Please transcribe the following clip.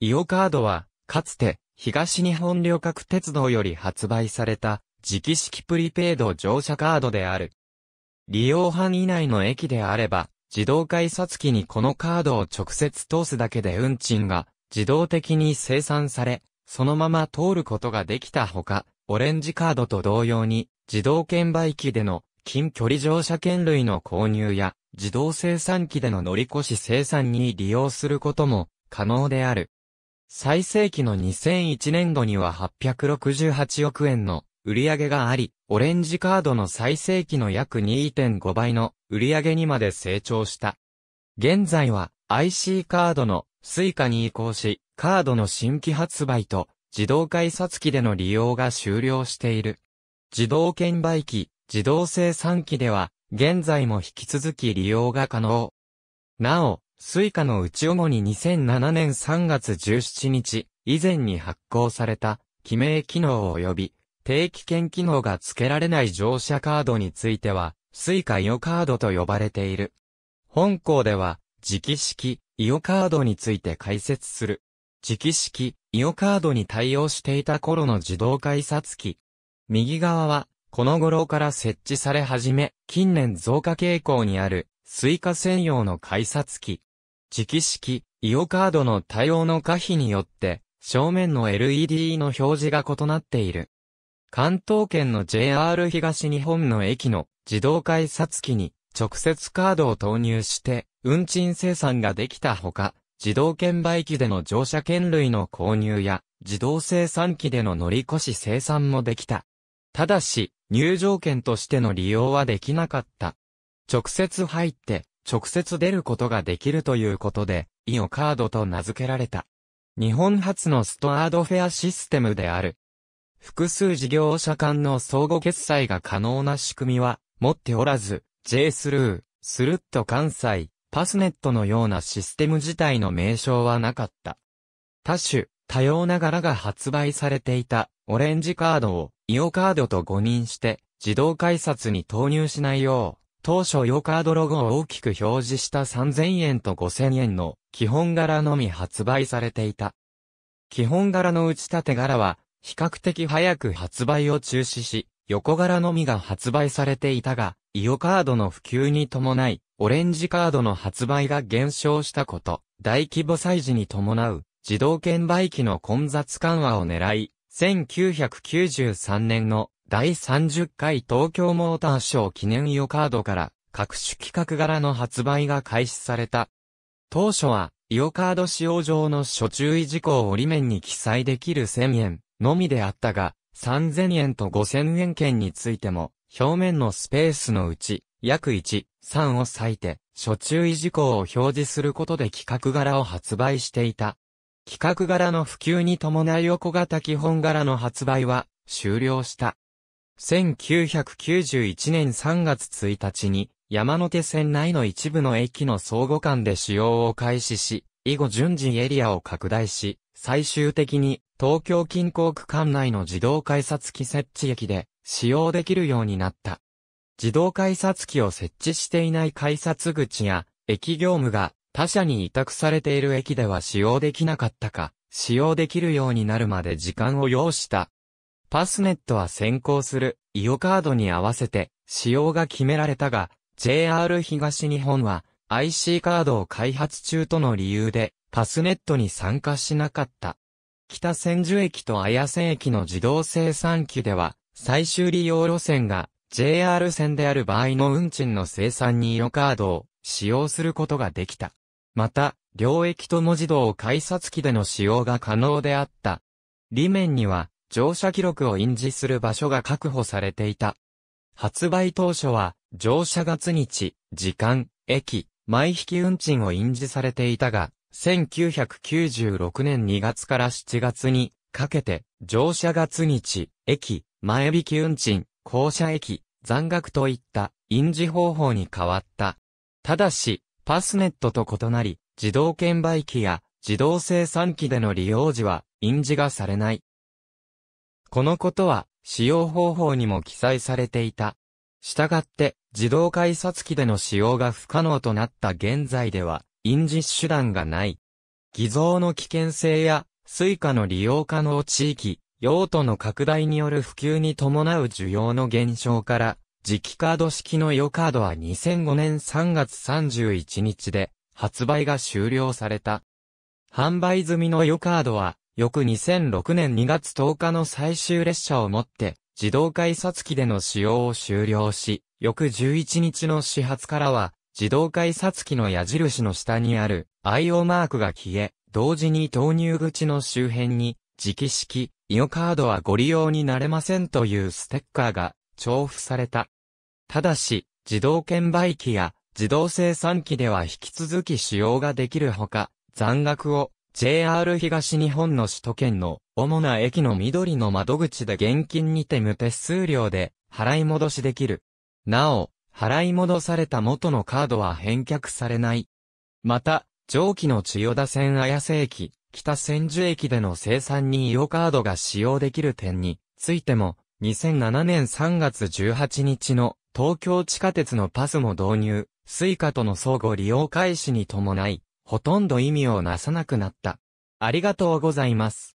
イオカードは、かつて、東日本旅客鉄道より発売された、直式プリペイド乗車カードである。利用範囲内の駅であれば、自動改札機にこのカードを直接通すだけで運賃が自動的に生産され、そのまま通ることができたほか、オレンジカードと同様に、自動券売機での近距離乗車券類の購入や、自動生産機での乗り越し生産に利用することも可能である。最盛期の2001年度には868億円の売上があり、オレンジカードの最盛期の約2.5倍の売上にまで成長した。現在は IC カードの Suica に移行し、カードの新規発売と自動改札機での利用が終了している。自動券売機、自動生産機では、現在も引き続き利用が可能。なお、スイカの内ち主に2007年3月17日以前に発行された記名機能及び定期券機能が付けられない乗車カードについてはスイカイオカードと呼ばれている。本校では直式イオカードについて解説する。直式イオカードに対応していた頃の自動改札機。右側はこの頃から設置され始め、近年増加傾向にあるスイカ専用の改札機。直式、イオカードの対応の可否によって、正面の LED の表示が異なっている。関東圏の JR 東日本の駅の自動改札機に直接カードを投入して運賃生産ができたほか、自動券売機での乗車券類の購入や自動生産機での乗り越し生産もできた。ただし、入場券としての利用はできなかった。直接入って直接出ることができるということで、イオカードと名付けられた。日本初のストアードフェアシステムである。複数事業者間の相互決済が可能な仕組みは持っておらず、J スルー、スルッと関西、パスネットのようなシステム自体の名称はなかった。多種、多様な柄が発売されていたオレンジカードをイオカードと誤認して自動改札に投入しないよう当初ヨカードロゴを大きく表示した3000円と5000円の基本柄のみ発売されていた。基本柄の打ち立て柄は、比較的早く発売を中止し、横柄のみが発売されていたが、イオカードの普及に伴い、オレンジカードの発売が減少したこと、大規模祭事に伴う、自動券売機の混雑緩和を狙い、1993年の第30回東京モーターショー記念用カードから各種企画柄の発売が開始された。当初は、イオカード使用上の諸注意事項を裏面に記載できる1000円のみであったが、3000円と5000円券についても、表面のスペースのうち、約1、3を割いて、諸注意事項を表示することで企画柄を発売していた。企画柄の普及に伴い横型基本柄の発売は終了した。1991年3月1日に、山手線内の一部の駅の相互間で使用を開始し、以後順次エリアを拡大し、最終的に東京近郊区間内の自動改札機設置駅で使用できるようになった。自動改札機を設置していない改札口や駅業務が他社に委託されている駅では使用できなかったか、使用できるようになるまで時間を要したパスネットは先行する、イオカードに合わせて、使用が決められたが、JR 東日本は、IC カードを開発中との理由で、パスネットに参加しなかった。北千住駅と綾瀬駅の自動生産機では、最終利用路線が JR 線である場合の運賃の生産に色カードを使用することができた。また、両駅とも自動改札機での使用が可能であった。裏面には、乗車記録を印字する場所が確保されていた。発売当初は、乗車月日、時間、駅、毎引運賃を印字されていたが、1996年2月から7月にかけて、乗車月日、駅、前引き運賃、降車駅、残額といった印字方法に変わった。ただし、パスネットと異なり、自動券売機や自動生産機での利用時は印字がされない。このことは、使用方法にも記載されていた。したがって、自動改札機での使用が不可能となった現在では、印実手段がない。偽造の危険性や、suica の利用可能地域、用途の拡大による普及に伴う需要の減少から、磁気カード式のヨカードは2005年3月31日で、発売が終了された。販売済みのヨカードは、翌2006年2月10日の最終列車をもって、自動改札機での使用を終了し、翌11日の始発からは、自動改札機の矢印の下にある IO マークが消え、同時に投入口の周辺に、磁気式、イオカードはご利用になれませんというステッカーが重複された。ただし、自動券売機や自動生産機では引き続き使用ができるほか、残額を JR 東日本の首都圏の主な駅の緑の窓口で現金にて無手数料で払い戻しできる。なお、払い戻された元のカードは返却されない。また、上記の千代田線綾瀬駅、北千住駅での生産にイオカードが使用できる点についても、2007年3月18日の東京地下鉄のパスも導入、スイカとの相互利用開始に伴い、ほとんど意味をなさなくなった。ありがとうございます。